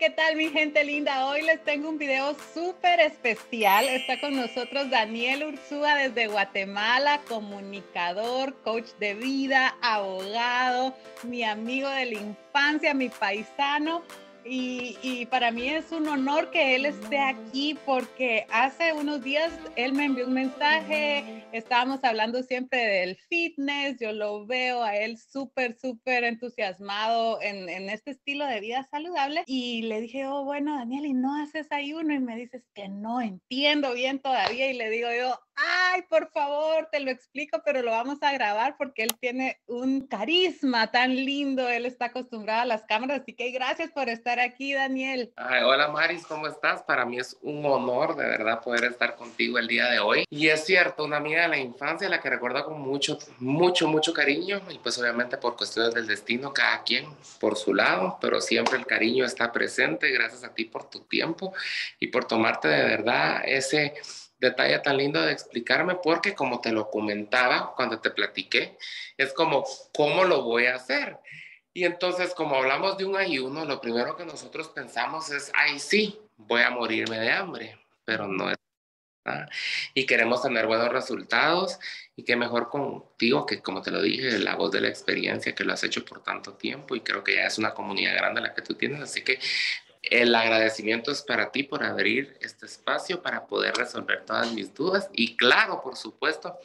¿Qué tal mi gente linda? Hoy les tengo un video súper especial. Está con nosotros Daniel Urzúa desde Guatemala, comunicador, coach de vida, abogado, mi amigo de la infancia, mi paisano. Y, para mí es un honor que él esté aquí porque hace unos días él me envió un mensaje, estábamos hablando siempre del fitness, yo lo veo a él súper, súper entusiasmado en, en, este estilo de vida saludable y le dije, oh, bueno, Daniel, ¿y no haces ayuno? Y me dices que no entiendo bien todavía y le digo yo, ay, por favor, te lo explico, pero lo vamos a grabar porque él tiene un carisma tan lindo, él está acostumbrado a las cámaras, así que gracias por estar aquí, Daniel. hola, Maris, ¿cómo estás? Para mí es un honor, de verdad, poder estar contigo el día de hoy. Y es cierto, una amiga de la infancia, la que recuerdo con mucho, mucho, mucho cariño. Y pues obviamente por cuestiones del destino, cada quien por su lado, pero siempre el cariño está presente. Gracias a ti por tu tiempo y por tomarte de verdad ese detalle tan lindo de explicarme porque como te lo comentaba cuando te platiqué, es como, ¿cómo lo voy a hacer? Y entonces, como hablamos de un ayuno, lo primero que nosotros pensamos es, ay, sí, voy a morirme de hambre, pero no es. Y queremos tener buenos resultados y qué mejor contigo, que como te lo dije, la voz de la experiencia que lo has hecho por tanto tiempo y creo que ya es una comunidad grande la que tú tienes, así que el agradecimiento es para ti por abrir este espacio para poder resolver todas mis dudas y claro, por supuesto,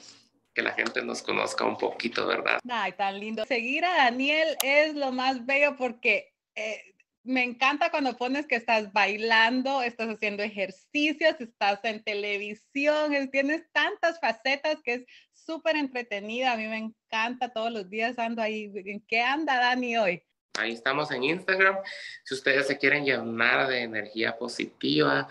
que la gente nos conozca un poquito, ¿verdad? Ay, tan lindo. Seguir a Daniel es lo más bello porque eh, me encanta cuando pones que estás bailando, estás haciendo ejercicios, estás en televisión, tienes tantas facetas que es súper entretenida. A mí me encanta todos los días ando ahí. qué anda Dani hoy? Ahí estamos en Instagram. Si ustedes se quieren llenar de energía positiva,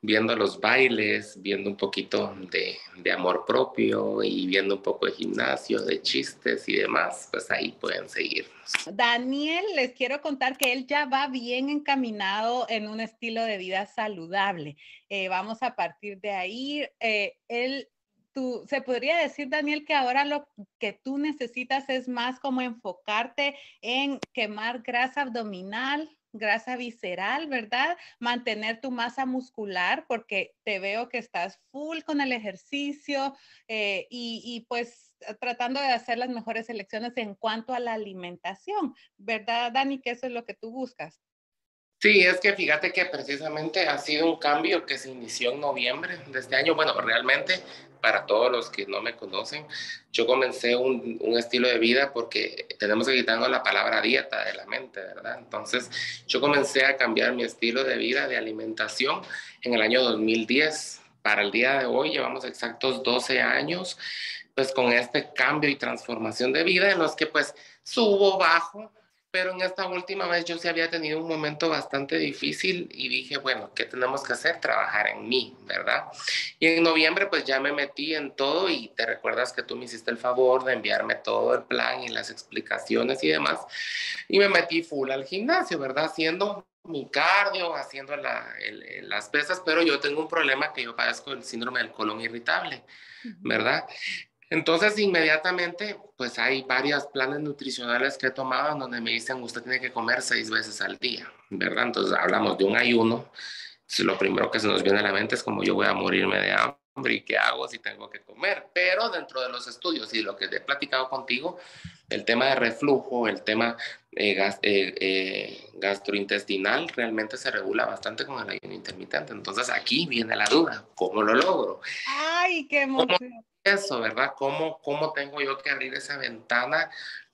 viendo los bailes, viendo un poquito de, de, amor propio y viendo un poco de gimnasio, de chistes y demás, pues ahí pueden seguirnos. Daniel, les quiero contar que él ya va bien encaminado en un estilo de vida saludable. Eh, vamos a partir de ahí. Eh, él Tú, se podría decir, Daniel, que ahora lo que tú necesitas es más como enfocarte en quemar grasa abdominal grasa visceral, ¿verdad? Mantener tu masa muscular porque te veo que estás full con el ejercicio eh, y, y, pues tratando de hacer las mejores elecciones en cuanto a la alimentación, ¿verdad, Dani? Que eso es lo que tú buscas. Sí, es que fíjate que precisamente ha sido un cambio que se inició en noviembre de este año. Bueno, realmente, para todos los que no me conocen, yo comencé un, un estilo de vida porque tenemos que quitarnos la palabra dieta de la mente, ¿verdad? Entonces, yo comencé a cambiar mi estilo de vida de alimentación en el año 2010. Para el día de hoy llevamos exactos 12 años, pues con este cambio y transformación de vida en los que pues subo, bajo, pero en esta última vez yo sí había tenido un momento bastante difícil y dije, bueno, ¿qué tenemos que hacer? Trabajar en mí, ¿verdad? Y en noviembre pues ya me metí en todo y te recuerdas que tú me hiciste el favor de enviarme todo el plan y las explicaciones y demás. Y me metí full al gimnasio, ¿verdad? Haciendo mi cardio, haciendo las pesas, pero yo tengo un problema que yo padezco el síndrome del colon irritable, ¿verdad? Entonces, inmediatamente, pues hay varios planes nutricionales que he tomado donde me dicen, usted tiene que comer seis veces al día, ¿verdad? Entonces, hablamos de un ayuno. Lo primero que se nos viene a la mente es como yo voy a morirme de hambre y qué hago si tengo que comer. Pero dentro de los estudios y lo que he platicado contigo, el tema de reflujo, el tema eh, eh, eh, gastrointestinal realmente se regula bastante con el ayuno intermitente. Entonces aquí viene la duda, ¿cómo lo logro? ¡Ay, qué emoción! eso, ¿verdad? ¿Cómo, ¿Cómo tengo yo que abrir esa ventana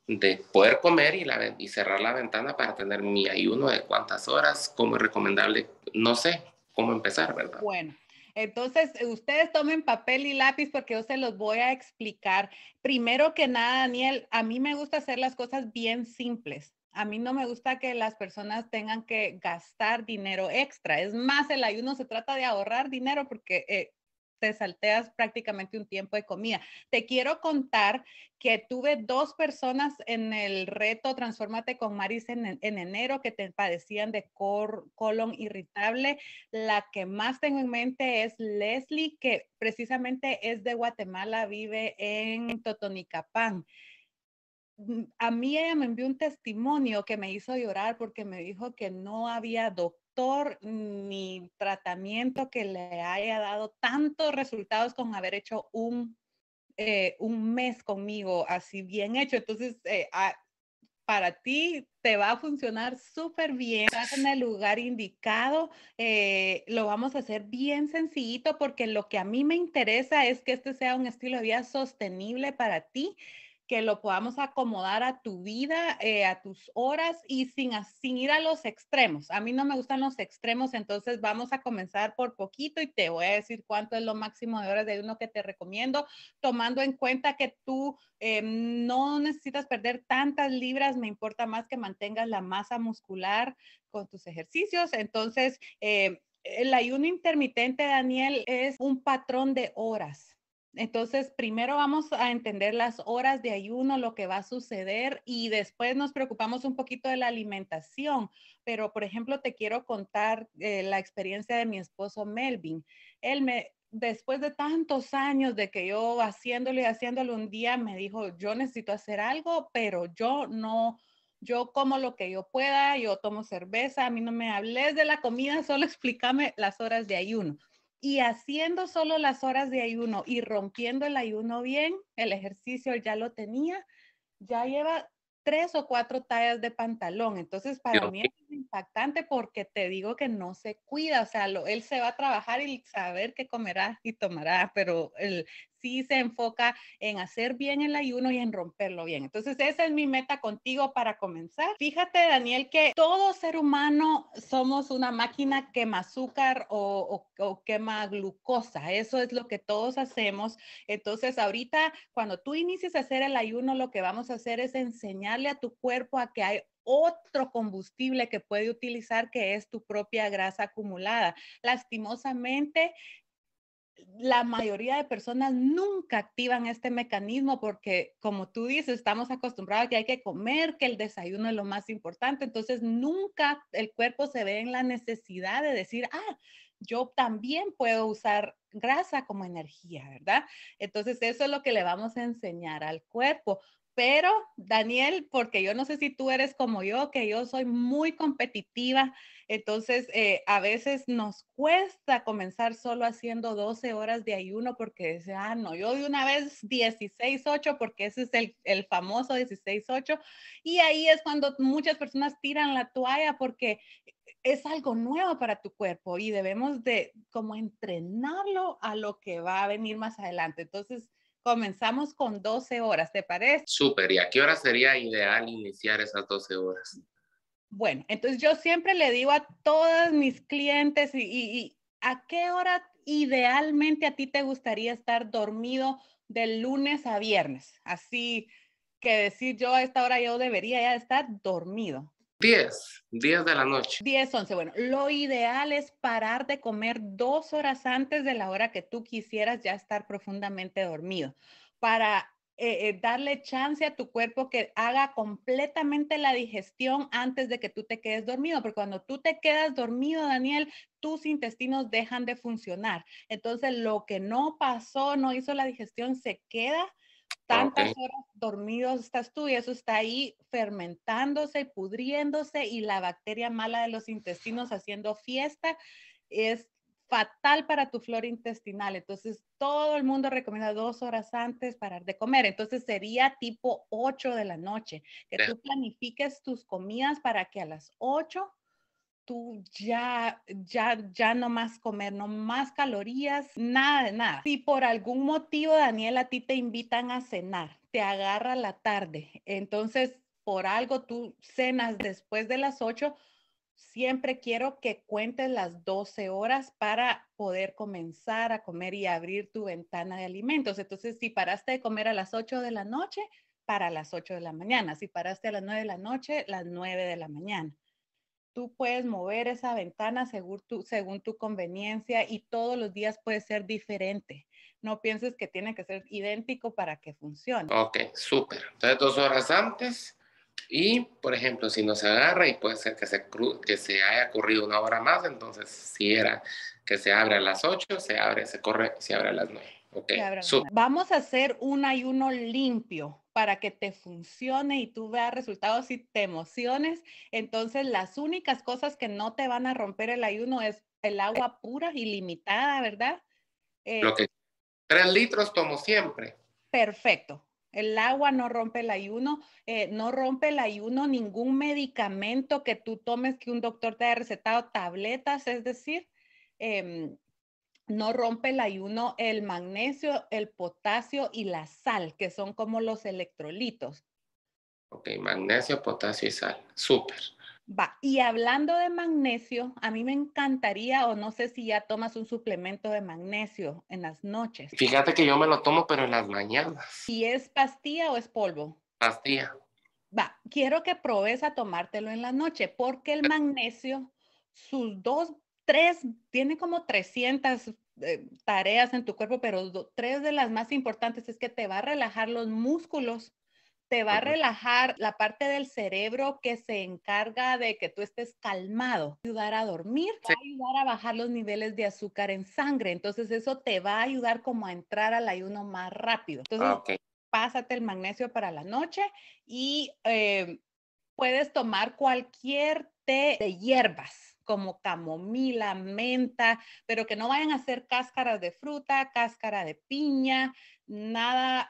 de poder comer y, la, y cerrar la ventana para tener mi ayuno de cuántas horas? ¿Cómo es recomendable? No sé cómo empezar, ¿verdad? Bueno, entonces, ustedes tomen papel y lápiz porque yo se los voy a explicar. Primero que nada, Daniel, a mí me gusta hacer las cosas bien simples. A mí no me gusta que las personas tengan que gastar dinero extra. Es más, el ayuno se trata de ahorrar dinero porque eh, te salteas prácticamente un tiempo de comida. Te quiero contar que tuve dos personas en el reto Transformate con Maris en, enero que te padecían de colon irritable. La que más tengo en mente es Leslie, que precisamente es de Guatemala, vive en Totonicapán mm, a mí ella me envió un testimonio que me hizo llorar porque me dijo que no había doctor ni tratamiento que le haya dado tantos resultados con haber hecho un, eh, un mes conmigo así bien hecho. Entonces, eh, ah, para ti te va a funcionar súper bien, en el lugar indicado, eh, lo vamos a hacer bien sencillito porque lo que a mí me interesa es que este sea un estilo de vida sostenible para ti que lo podamos acomodar a tu vida, eh, a tus horas y sin, sin ir a los extremos. A mí no me gustan los extremos, entonces vamos a comenzar por poquito y te voy a decir cuánto es lo máximo de horas de uno que te recomiendo, tomando en cuenta que tú eh, no necesitas perder tantas libras, me importa más que mantengas la masa muscular con tus ejercicios. Entonces, eh, el ayuno intermitente, Daniel, es un patrón de horas entonces, primero vamos a entender las horas de ayuno, lo que va a suceder y después nos preocupamos un poquito de la alimentación. Pero, por ejemplo, te quiero contar eh, la experiencia de mi esposo Melvin. Él me, después de tantos años de que yo haciéndolo y haciéndolo un día, me dijo, yo necesito hacer algo, pero yo no, yo como lo que yo pueda, yo tomo cerveza, a mí no me hables de la comida, solo explícame las horas de ayuno. Y haciendo solo las horas de ayuno y rompiendo el ayuno bien, el ejercicio ya lo tenía, ya lleva tres o cuatro tallas de pantalón. Entonces, para mí es impactante porque te digo que no se cuida, o sea, él se va a trabajar y saber qué comerá y tomará, pero el sí se enfoca en hacer bien el ayuno y en romperlo bien. Entonces, esa es mi meta contigo para comenzar. Fíjate, Daniel, que todo ser humano somos una máquina quema azúcar o, o quema glucosa. Eso es lo que todos hacemos. Entonces, ahorita, cuando tú inicies a hacer el ayuno, lo que vamos a hacer es enseñarle a tu cuerpo a que hay otro combustible que puede utilizar que es tu propia grasa acumulada. Lastimosamente, la mayoría de personas nunca activan este mecanismo porque, como tú dices, estamos acostumbrados a que hay que comer, que el desayuno es lo más importante, entonces nunca el cuerpo se ve en la necesidad de decir, ah, yo también puedo usar grasa como energía, ¿verdad? Entonces, eso es lo que le vamos a enseñar al cuerpo pero Daniel, porque yo no sé si tú eres como yo, que yo soy muy competitiva, entonces eh, a veces nos cuesta comenzar solo haciendo 12 horas de ayuno porque dice, ah, no, yo de una vez 16-8 porque ese es el, el famoso 16-8 y ahí es cuando muchas personas tiran la toalla porque es algo nuevo para tu cuerpo y debemos de como entrenarlo a lo que va a venir más adelante. Entonces, Comenzamos con 12 horas, ¿te parece? Súper, ¿y a qué hora sería ideal iniciar esas 12 horas? Bueno, entonces yo siempre le digo a todos mis clientes y, a qué hora idealmente a ti te gustaría estar dormido de lunes a viernes. Así que decir yo a esta hora yo debería ya estar dormido. 10, 10 de la noche. 10, 11. Bueno, lo ideal es parar de comer dos horas antes de la hora que tú quisieras ya estar profundamente dormido para eh, eh, darle chance a tu cuerpo que haga completamente la digestión antes de que tú te quedes dormido, porque cuando tú te quedas dormido, Daniel, tus intestinos dejan de funcionar. Entonces, lo que no pasó, no hizo la digestión, se queda tantas horas dormidos estás tú y eso está ahí fermentándose, pudriéndose y la bacteria mala de los intestinos haciendo fiesta es fatal para tu flora intestinal. Entonces, todo el mundo recomienda dos horas antes parar de comer. Entonces, sería tipo 8 de la noche, que tú planifiques tus comidas para que a las 8 tú ya, ya, ya no más comer, no más calorías, nada, de nada. Si por algún motivo, Daniela a ti te invitan a cenar, te agarra la tarde, entonces por algo tú cenas después de las 8, siempre quiero que cuentes las 12 horas para poder comenzar a comer y abrir tu ventana de alimentos. Entonces, si paraste de comer a las 8 de la noche, para las 8 de la mañana. Si paraste a las 9 de la noche, las 9 de la mañana. Tú puedes mover esa ventana según tu, según tu conveniencia y todos los días puede ser diferente. No pienses que tiene que ser idéntico para que funcione. Ok, súper. Entonces, dos horas antes y, por ejemplo, si no se agarra y puede ser que se, que se haya corrido una hora más, entonces si era que se abre a las 8, se abre, se corre, se abre a las nueve. Vamos a hacer un ayuno limpio para que te funcione y tú veas resultados y te emociones. Entonces, las únicas cosas que no te van a romper el ayuno es el agua pura y limitada, ¿verdad? lo eh, tres litros tomo siempre. Perfecto. El agua no rompe el ayuno, eh, no rompe el ayuno ningún medicamento que tú tomes que un doctor te haya recetado, tabletas, es decir, em, no rompe el ayuno el magnesio, el potasio y la sal, que son como los electrolitos. Ok, magnesio, potasio y sal. Súper. Va, y hablando de magnesio, a mí me encantaría, o no sé si ya tomas un suplemento de magnesio en las noches. Fíjate que yo me lo tomo, pero en las mañanas. ¿Y es pastilla o es polvo? Pastilla. Va, quiero que probes a tomártelo en la noche, porque el magnesio, sus dos tres, tiene como 300 eh, tareas en tu cuerpo, pero tres de las más importantes es que te va a relajar los músculos, te va a relajar la parte del cerebro que se encarga de que tú estés calmado, ayudar a dormir, ayudar a bajar los niveles de azúcar en sangre, entonces eso te va a ayudar como a entrar al ayuno más rápido. Entonces, ah, pásate el magnesio para la noche y eh, puedes tomar cualquier té de hierbas como camomila, menta, pero que no vayan a ser cáscaras de fruta, cáscara de piña, nada,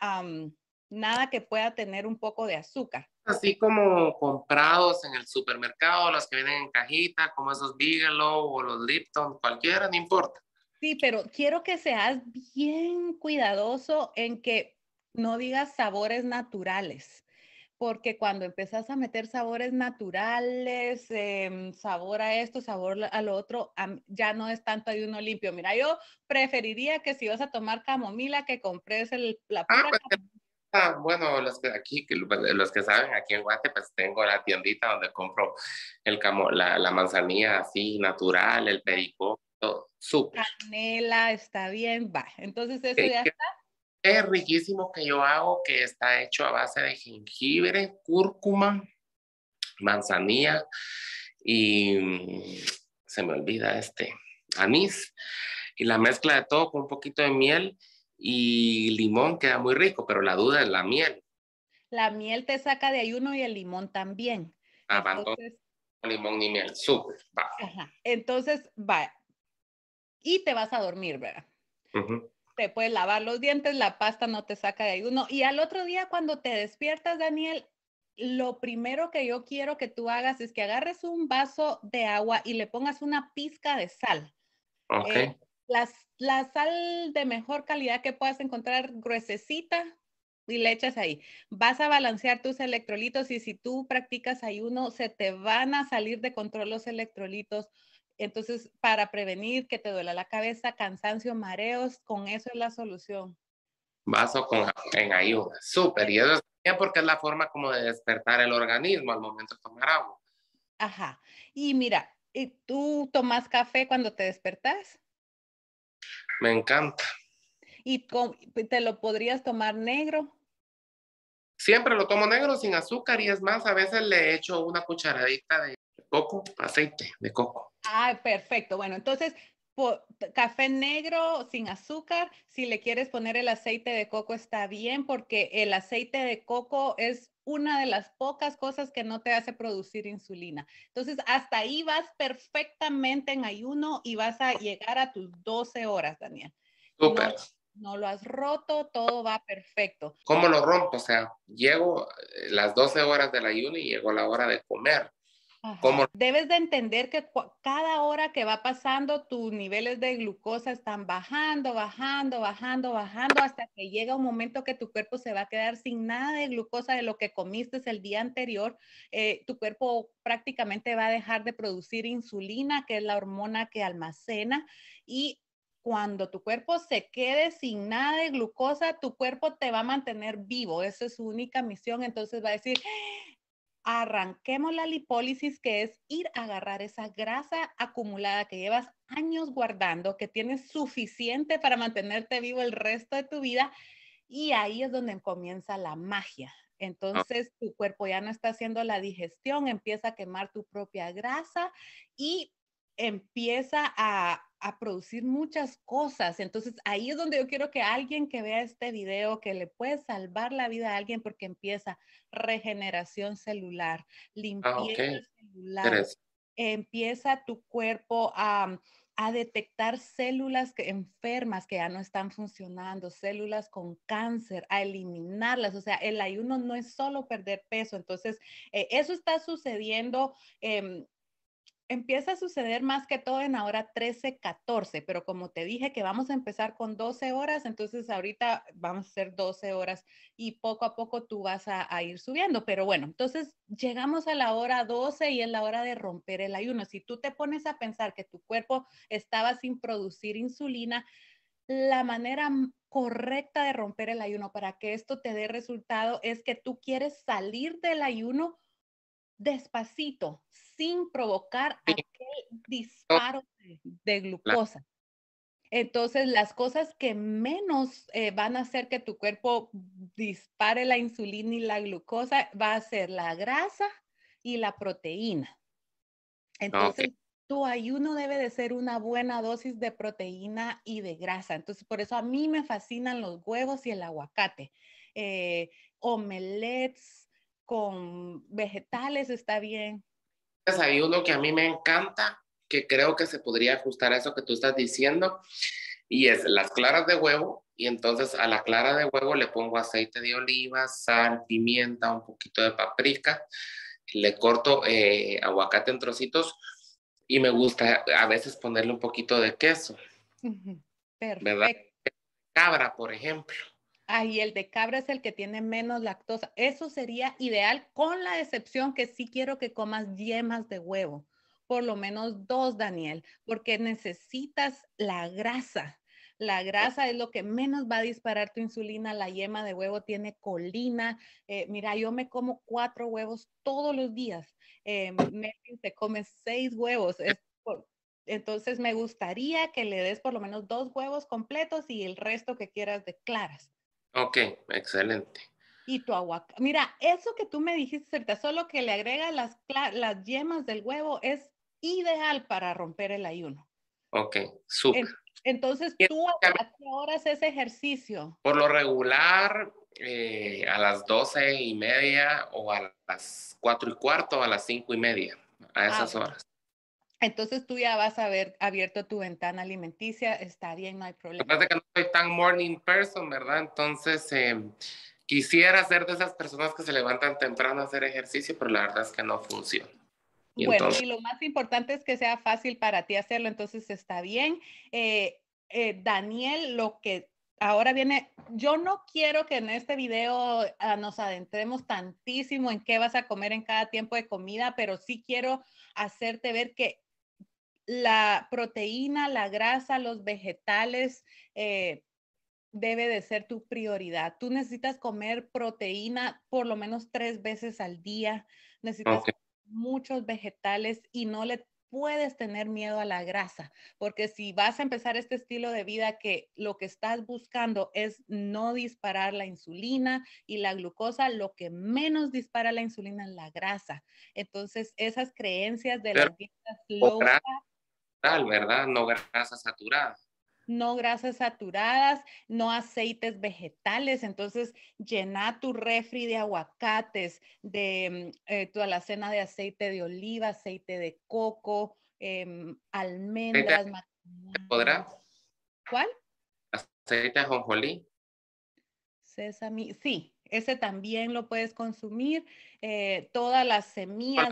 nada que pueda tener un poco de azúcar. Así como comprados en el supermercado, los que vienen en cajita, como esos Bigelow o los Lipton, cualquiera, no importa. Sí, pero quiero que seas bien cuidadoso en que no digas sabores naturales porque cuando empezás a meter sabores naturales, em, sabor a esto, sabor a lo otro, ya no es tanto uno limpio. Mira, yo preferiría que si vas a tomar camomila, que compres el, la ah, pura pues ah, bueno, los que aquí, los que saben, aquí en Guate, pues tengo la tiendita donde compro el camo, la, manzanilla así natural, el pericón, súper. Canela, está bien, va. Entonces eso ya está es riquísimo que yo hago que está hecho a base de jengibre, cúrcuma, manzanilla y mm, se me olvida este, anís. Y la mezcla de todo con un poquito de miel y limón queda muy rico, pero la duda es la miel. La miel te saca de ayuno y el limón también. Ah, entonces, limón y miel, súper, Entonces, va. Y te vas a dormir, ¿verdad? Ajá te puedes lavar los dientes, la pasta no te saca de ayuno. Y al otro día cuando te despiertas, Daniel, lo primero que yo quiero que tú hagas es que agarres un vaso de agua y le pongas una pizca de sal. Eh, okay. la, la, sal de mejor calidad que puedas encontrar, gruesecita, y le echas ahí. Vas a balancear tus electrolitos y si tú practicas ayuno, se te van a salir de control los electrolitos entonces, para prevenir que te duela la cabeza, cansancio, mareos, con eso es la solución. Vaso con, en ayuda, súper. Y eso es bien porque es la forma como de despertar el organismo al momento de tomar agua. Ajá. Y mira, ¿tú tomas café cuando te despertas? Me encanta. ¿Y te lo podrías tomar negro? Siempre lo tomo negro sin azúcar y es más, a veces le echo una cucharadita de coco, aceite de coco. Ah, perfecto. Bueno, entonces, café negro sin azúcar. Si le quieres poner el aceite de coco, está bien, porque el aceite de coco es una de las pocas cosas que no te hace producir insulina. Entonces, hasta ahí vas perfectamente en ayuno y vas a llegar a tus 12 horas, Daniel. Súper. No, lo has roto, todo va perfecto. ¿Cómo lo rompo? O sea, llego eh, las 12 horas del ayuno y llego a la hora de comer. Debes de entender que cada hora que va pasando tus niveles de glucosa están bajando, bajando, bajando, bajando hasta que llega un momento que tu cuerpo se va a quedar sin nada de glucosa de lo que comiste el día anterior. Eh, tu cuerpo prácticamente va a dejar de producir insulina, que es la hormona que almacena, y cuando tu cuerpo se quede sin nada de glucosa, tu cuerpo te va a mantener vivo. Esa es su única misión. Entonces va a decir, arranquemos la lipólisis, que es ir a agarrar esa grasa acumulada que llevas años guardando, que tienes suficiente para mantenerte vivo el resto de tu vida. Y ahí es donde comienza la magia. Ah. Entonces tu cuerpo ya no está haciendo la digestión, empieza a quemar tu propia grasa y empieza a a producir muchas cosas. Entonces ahí es donde yo quiero que alguien que vea este video, que le puede salvar la vida a alguien porque empieza regeneración celular, ah, limpieza celular, empieza tu cuerpo a... detectar células que, enfermas que ya no están funcionando, células con cáncer, a eliminarlas. O sea, el ayuno no es solo perder peso. Entonces, eh, eso está sucediendo em, empieza a suceder más que todo en hora 13, 14, pero como te dije que vamos a empezar con 12 horas, entonces ahorita vamos a ser 12 horas y poco a poco tú vas a, a ir subiendo. Pero bueno, entonces llegamos a la hora 12 y es la hora de romper el ayuno. Si tú te pones a pensar que tu cuerpo estaba sin producir insulina, la manera correcta de romper el ayuno para que esto te dé resultado es que tú quieres salir del ayuno despacito, sin provocar aquel disparo de, glucosa. Entonces, las cosas que menos eh, van a hacer que tu cuerpo dispare la insulina y la glucosa va a ser la grasa y la proteína. Ah, Entonces, tu ayuno debe de ser una buena dosis de proteína y de grasa. Entonces, por eso a mí me fascinan los huevos y el aguacate. Eh, con vegetales está bien. Pues, hay uno que a mí me encanta, que creo que se podría ajustar a eso que tú estás diciendo, y es las claras de huevo. Y entonces a la clara de huevo le pongo aceite de oliva, sal, pimienta, un poquito de paprika, le corto eh, aguacate en trocitos y me gusta a veces ponerle un poquito de queso. ¿Verdad? Cabra, por ejemplo. Ah, el de cabra es el que tiene menos lactosa. Eso sería ideal con la excepción que sí quiero que comas yemas de huevo, por lo menos dos, Daniel, porque necesitas la grasa. La grasa es lo que menos va a disparar tu insulina. La yema de huevo tiene colina. Eh, mira, yo me como cuatro huevos todos los días. Eh, Melvin se come seis huevos. entonces me gustaría que le des por lo menos dos huevos completos y el resto que quieras de claras. Ok, excelente. Y tu aguacate. Mira, eso que tú me dijiste ahorita, solo que le agrega las, las yemas del huevo es ideal para romper el ayuno. Ok, super. Entonces, ¿tú a qué horas ese ejercicio? Por lo regular, eh, a las doce y media o a las cuatro y cuarto o a las cinco y media, a ah, esas horas. Entonces tú ya vas a haber abierto tu ventana alimenticia, está bien, no hay problema. Aparte que no soy tan morning person, ¿verdad? Entonces em, quisiera ser de esas personas que se levantan temprano a hacer ejercicio, pero la verdad es que no funciona. bueno, y lo más importante es que sea fácil para ti hacerlo, entonces está bien. Eh, eh, Daniel, lo que ahora viene, yo no quiero que en este video ah, nos adentremos tantísimo en qué vas a comer en cada tiempo de comida, pero sí quiero hacerte ver que la proteína, la grasa, los vegetales eh, debe de ser tu prioridad. Tú necesitas comer proteína por lo menos tres veces al día. Necesitas muchos vegetales y no le puedes tener miedo a la grasa, porque si vas a empezar este estilo de vida que lo que estás buscando es no disparar la insulina y la glucosa, lo que menos dispara la insulina es la grasa. Entonces, esas creencias de la las ¿verdad? No grasas saturadas no grasas saturadas, no aceites vegetales. Entonces, llena tu refri de aguacates, de mm, eh, toda la cena de aceite de oliva, aceite de coco, eh, almendras. ¿Podrá? ¿Cuál? Aceite de jonjolí. Sésame, sí. Ese también lo puedes consumir. Eh, todas las semillas.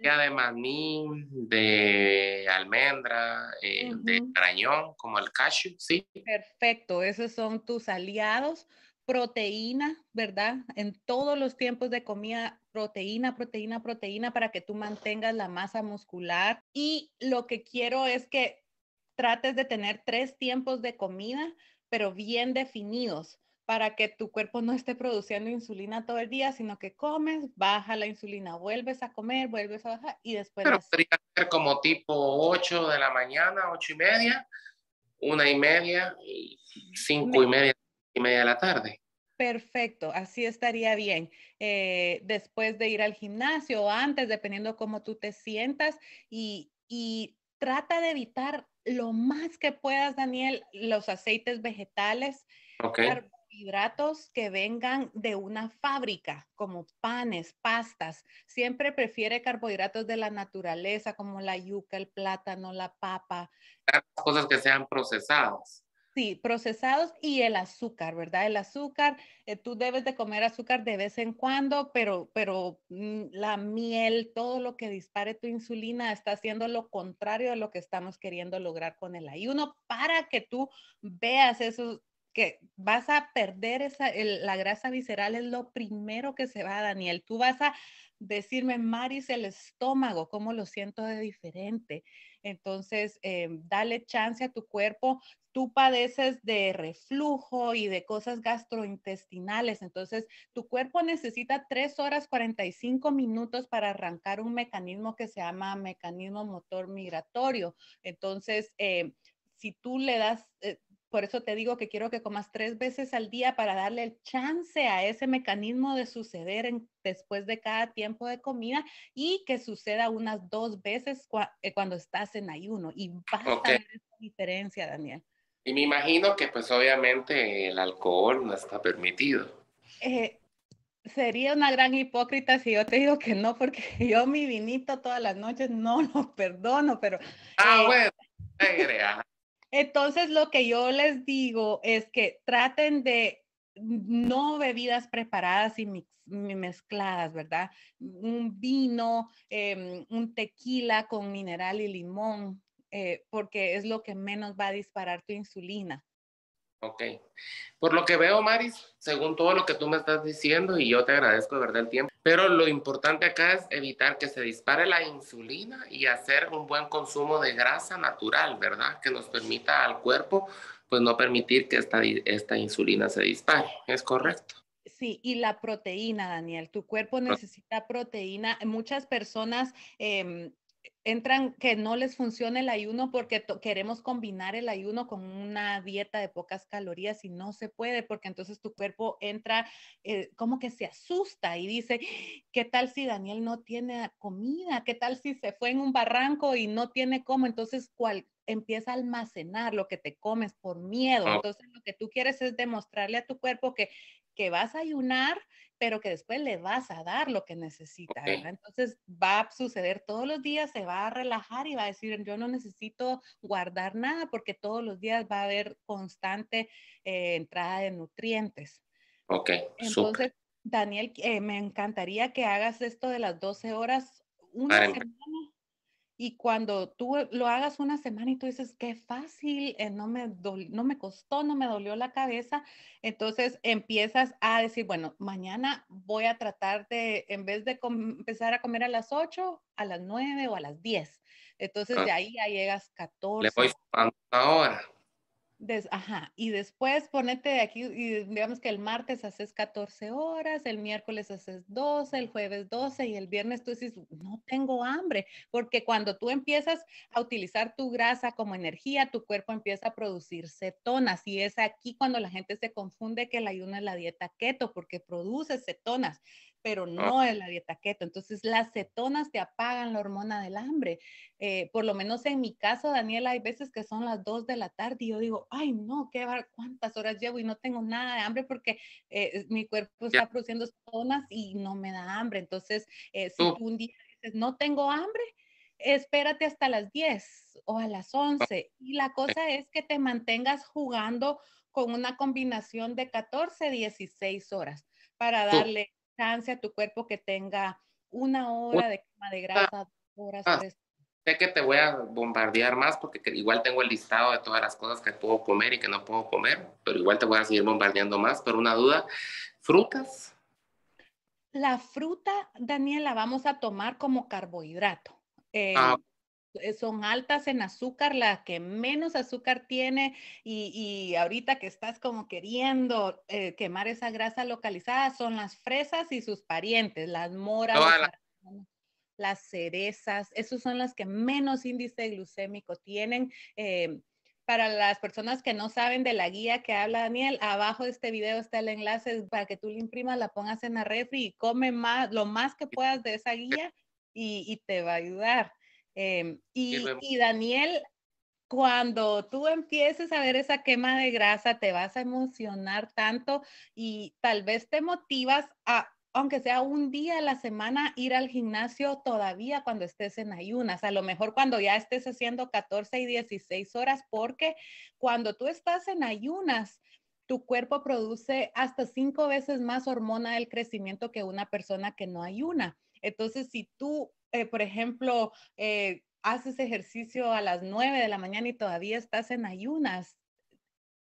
La de maní, de almendra, eh, de arañón, como el cashew, ¿sí? Perfecto, esos son tus aliados. Proteína, ¿verdad? En todos los tiempos de comida, proteína, proteína, proteína para que tú mantengas la masa muscular. Y lo que quiero es que trates de tener tres tiempos de comida, pero bien definidos para que tu cuerpo no esté produciendo insulina todo el día, sino que comes, baja la insulina, vuelves a comer, vuelves a bajar y después... Pero podría ser como tipo 8 de la mañana, ocho y media, una y media, 5 y media, y media de la tarde. Perfecto, así estaría bien. Eh, después de ir al gimnasio o antes, dependiendo cómo tú te sientas y, y trata de evitar lo más que puedas, Daniel, los aceites vegetales. Okay carbohidratos que vengan de una fábrica, como panes, pastas. Siempre prefiere carbohidratos de la naturaleza, como la yuca, el plátano, la papa. cosas que sean procesados. Sí, procesados y el azúcar, ¿verdad? El azúcar, eh, tú debes de comer azúcar de vez en cuando, pero, pero mm, la miel, todo lo que dispare tu insulina está haciendo lo contrario de lo que estamos queriendo lograr con el ayuno para que tú veas esos que vas a perder esa, la grasa visceral es lo primero que se va, Daniel. Tú vas a decirme, Maris, el estómago, cómo lo siento de diferente. Entonces, eh, dale chance a tu cuerpo. Tú padeces de reflujo y de cosas gastrointestinales. Entonces, tu cuerpo necesita 3 horas 45 minutos para arrancar un mecanismo que se llama mecanismo motor migratorio. Entonces, eh, si tú le das, eh, por eso te digo que quiero que comas tres veces al día para darle el chance a ese mecanismo de suceder después de cada tiempo de comida y que suceda unas dos veces eh, cuando estás en ayuno. Y vas a ver esa diferencia, Daniel. Y me imagino que pues obviamente el alcohol no está permitido. Eh, sería una gran hipócrita si yo te digo que no, porque yo mi vinito todas las noches no lo perdono, pero... Ah, eh, bueno, entonces, lo que yo les digo es que traten de no bebidas preparadas y mezcladas, ¿verdad? Un vino, em, un tequila con mineral y limón, eh, porque es lo que menos va a disparar tu insulina. Ok. Por lo que veo, Maris, según todo lo que tú me estás diciendo, y yo te agradezco de verdad el tiempo, pero lo importante acá es evitar que se dispare la insulina y hacer un buen consumo de grasa natural, ¿verdad? Que nos permita al cuerpo, pues no permitir que esta, esta insulina se dispare. ¿Es correcto? Sí, y la proteína, Daniel. Tu cuerpo ah. necesita proteína. Muchas personas eh, entran que no les funciona el ayuno porque queremos combinar el ayuno con una dieta de pocas calorías y no se puede porque entonces tu cuerpo entra eh, como que se asusta y dice, ¿qué tal si Daniel no tiene comida? ¿Qué tal si se fue en un barranco y no tiene cómo? Entonces, empieza a almacenar lo que te comes por miedo. Ah. Entonces, lo que tú quieres es demostrarle a tu cuerpo que que vas a ayunar, pero que después le vas a dar lo que necesita. Entonces va a suceder todos los días, se va a relajar y va a decir, yo no necesito guardar nada porque todos los días va a haber constante eh, entrada de nutrientes. Ok. Entonces, Daniel, eh, me encantaría que hagas esto de las 12 horas una semana y cuando tú lo hagas una semana y tú dices, qué fácil, eh, no, me no me costó, no me dolió la cabeza, entonces empiezas a decir, bueno, mañana voy a tratar de, en vez de empezar a comer a las 8, a las 9 o a las 10. Entonces ah. de ahí ya llegas 14. Le voy ahora ajá, y después ponete de aquí y digamos que el martes haces 14 horas, el miércoles haces 12, el jueves 12 y el viernes tú dices, no tengo hambre, porque cuando tú empiezas a utilizar tu grasa como energía, tu cuerpo empieza a producir cetonas y es aquí cuando la gente se confunde que el ayuno es la dieta keto porque produce cetonas pero ah. no en la dieta keto. Entonces, las cetonas te apagan la hormona del hambre. Eh, por lo menos en mi caso, Daniela, hay veces que son las 2 de la tarde y yo digo, ay, no, qué cuántas horas llevo y no tengo nada de hambre porque eh, mi cuerpo está produciendo cetonas y no me da hambre. Entonces, eh, si un día dices, no tengo hambre, espérate hasta las 10 o a las 11. Ah. Y la cosa es que te mantengas jugando con una combinación de 14, 16 horas para darle a tu cuerpo que tenga una hora de quema de grasa, ah, Sé que te voy a bombardear más porque igual tengo el listado de todas las cosas que puedo comer y que no puedo comer, pero igual te voy a seguir bombardeando más. Pero una duda, ¿frutas? La fruta, Daniela, vamos a tomar como carbohidrato. Ah, eh, eh, son altas en azúcar, la que menos azúcar tiene y, y ahorita que estás como queriendo eh, quemar esa grasa localizada son las fresas y sus parientes, las moras, las, cerezas, esas son las que menos índice glucémico tienen. Eh, para las personas que no saben de la guía que habla Daniel, abajo de este video está el enlace para que tú la imprimas, la pongas en la refri y come lo más que puedas de esa guía y te va a ayudar. Em, y, Daniel, cuando tú empieces a ver esa quema de grasa, te vas a emocionar tanto y tal vez te motivas a aunque sea un día a la semana, ir al gimnasio todavía cuando estés en ayunas, a lo mejor cuando ya estés haciendo 14 y 16 horas, porque cuando tú estás en ayunas, tu cuerpo produce hasta cinco veces más hormona del crecimiento que una persona que no ayuna. Entonces, si tú eh, por ejemplo, eh, haces ejercicio a las 9 de la mañana y todavía estás en ayunas,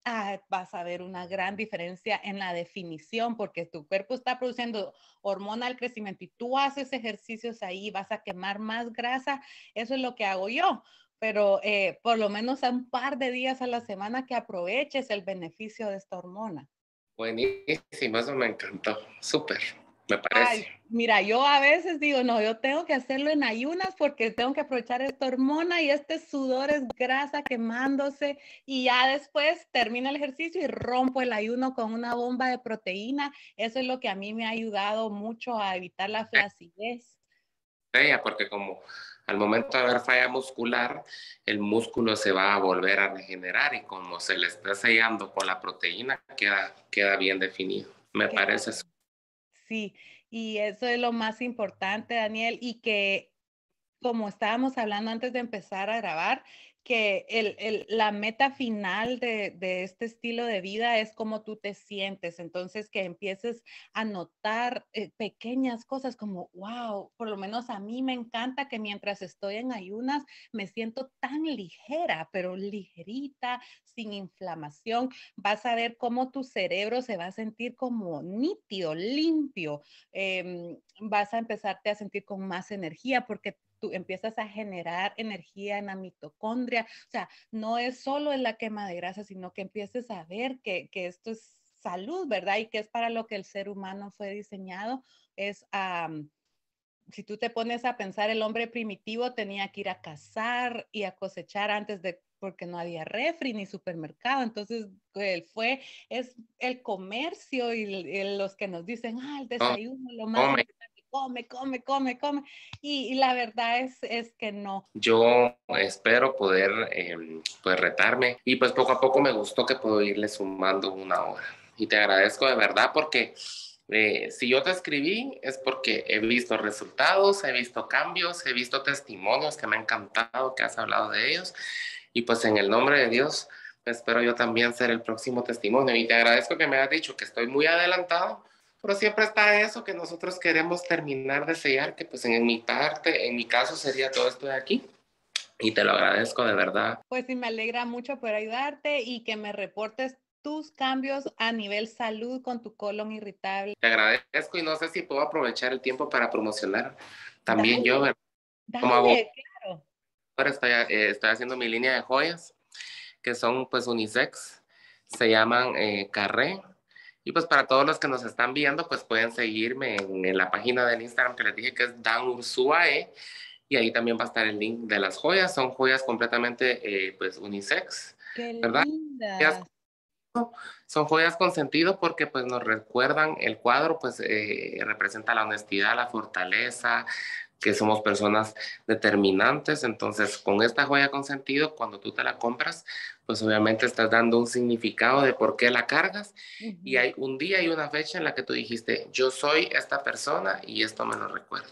ah, vas a ver una gran diferencia en la definición porque tu cuerpo está produciendo hormona al crecimiento y tú haces ejercicios ahí, vas a quemar más grasa. Eso es lo que hago yo pero eh, por lo menos a un par de días a la semana que aproveches el beneficio de esta hormona. Buenísimo, eso me encantó, súper. Me parece. mira, yo a veces digo, no, yo tengo que hacerlo en ayunas porque tengo que aprovechar esta hormona y este sudor es grasa quemándose y ya después termina el ejercicio y rompo el ayuno con una bomba de proteína. Eso es lo que a mí me ha ayudado mucho a evitar la flacidez. Ella, porque como al momento de haber falla muscular, el músculo se va a volver a regenerar y como se le está sellando con la proteína, queda, queda bien definido. Me parece eso sí. Y eso es lo más importante, Daniel, y que como estábamos hablando antes de empezar a grabar, que la meta final de, este estilo de vida es cómo tú te sientes. Entonces, que empieces a notar eh, pequeñas cosas como, wow, por lo menos a mí me encanta que mientras estoy en ayunas me siento tan ligera, pero ligerita, sin inflamación. Vas a ver cómo tu cerebro se va a sentir como nítido, limpio. Em, vas a empezarte a sentir con más energía porque tú empiezas a generar energía en la mitocondria. O sea, no es solo en la quema de grasa, sino que empieces a ver que, que esto es salud, ¿verdad? Y que es para lo que el ser humano fue diseñado, es a... si tú te pones a pensar, el hombre primitivo tenía que ir a cazar y a cosechar antes de, porque no había refri ni supermercado. Entonces, él fue, es el comercio y, los que nos dicen, ah, el desayuno, lo más come, come, come, come. Y, la verdad es, es, que no. Yo espero poder em, pues retarme y pues poco a poco me gustó que puedo irle sumando una hora. Y te agradezco de verdad porque... Eh, si yo te escribí es porque he visto resultados, he visto cambios, he visto testimonios que me han encantado, que has hablado de ellos. Y pues en el nombre de Dios, espero yo también ser el próximo testimonio. Y te agradezco que me hayas dicho que estoy muy adelantado, pero siempre está eso que nosotros queremos terminar de sellar, que pues en mi parte, en mi caso sería todo esto de aquí y te lo agradezco de verdad. Pues sí, me alegra mucho por ayudarte y que me reportes tus cambios a nivel salud con tu colon irritable. Te agradezco y no sé si puedo aprovechar el tiempo para promocionar también yo, ¿verdad? Dale, claro. Ahora eh, estoy, haciendo mi línea de joyas que son pues unisex, se llaman eh, Carré y pues para todos los que nos están viendo, pues pueden seguirme en, la página del Instagram que les dije que es Dan Ursuae. Y ahí también va a estar el link de las joyas. Son joyas completamente eh, pues unisex. ¿verdad? Son joyas con sentido porque pues nos recuerdan el cuadro, pues eh, representa la honestidad, la fortaleza, que somos personas determinantes. Entonces, con esta joya con sentido, cuando tú te la compras, pues obviamente estás dando un significado de por qué la cargas. Y hay un día y una fecha en la que tú dijiste, yo soy esta persona y esto me lo recuerda.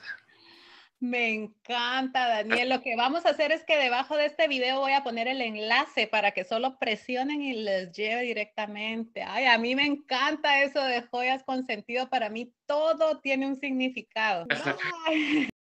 Me encanta, Daniel. Lo que vamos a hacer es que debajo de este video voy a poner el enlace para que solo presionen y les lleve directamente. Ay, a mí me encanta eso de joyas con sentido. Para mí todo tiene un significado.